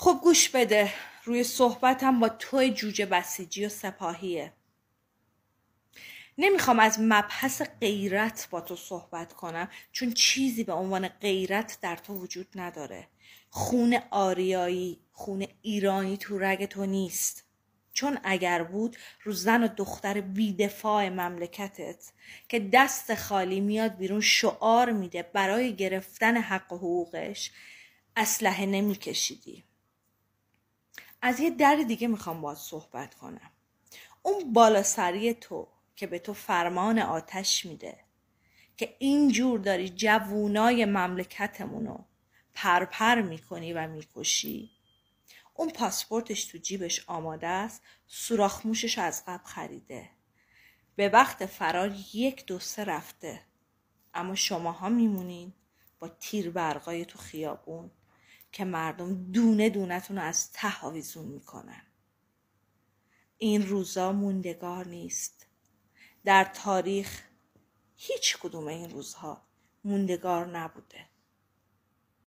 خب گوش بده روی صحبتم با توی جوجه بسیجی و سپاهیه نمیخوام از مبحث غیرت با تو صحبت کنم چون چیزی به عنوان غیرت در تو وجود نداره خون آریایی خون ایرانی تو رگ تو نیست چون اگر بود رو زن و دختر بیدفاع مملکتت که دست خالی میاد بیرون شعار میده برای گرفتن حق و حقوقش اسلحه نمیکشیدی از یه در دیگه میخوام باید صحبت کنم اون بالا سری تو که به تو فرمان آتش میده که اینجور داری جوونای مملکتمونو پرپر میکنی و میکشی اون پاسپورتش تو جیبش آماده است سوراخ از قبل خریده به وقت فرار یک دو سه رفته اما شماها میمونین با تیر برقای تو خیابون که مردم دونه دونتون رو از ته میکنن این روزا موندگار نیست در تاریخ هیچ کدوم این روزها موندگار نبوده